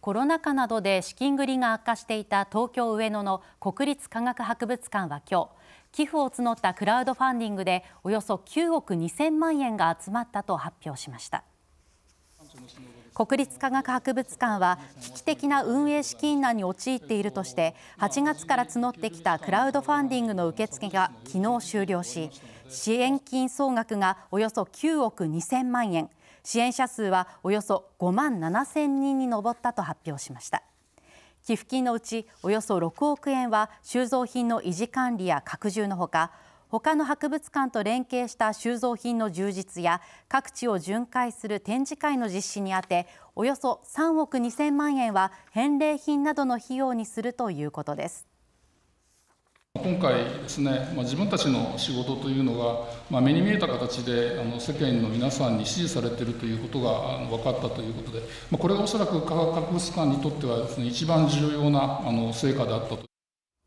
コロナ禍などで資金繰りが悪化していた東京上野の国立科学博物館は今日寄付を募ったクラウドファンディングでおよそ9億2000万円が集まったと発表しました国立科学博物館は危機的な運営資金難に陥っているとして8月から募ってきたクラウドファンディングの受付が昨日終了し支援金総額がおよそ9億2000万円支援者数はおよそ5万7000人に上ったと発表しました寄付金のうちおよそ6億円は収蔵品の維持管理や拡充のほか他の博物館と連携した収蔵品の充実や各地を巡回する展示会の実施にあておよそ3億2000万円は返礼品などの費用にするということです今回ですね、まあ、自分たちの仕事というのが、まあ、目に見えた形であの世間の皆さんに支持されているということが分かったということで、まあ、これがおそらく科学博物館にとってはです、ね、一番重要なあの成果であったと。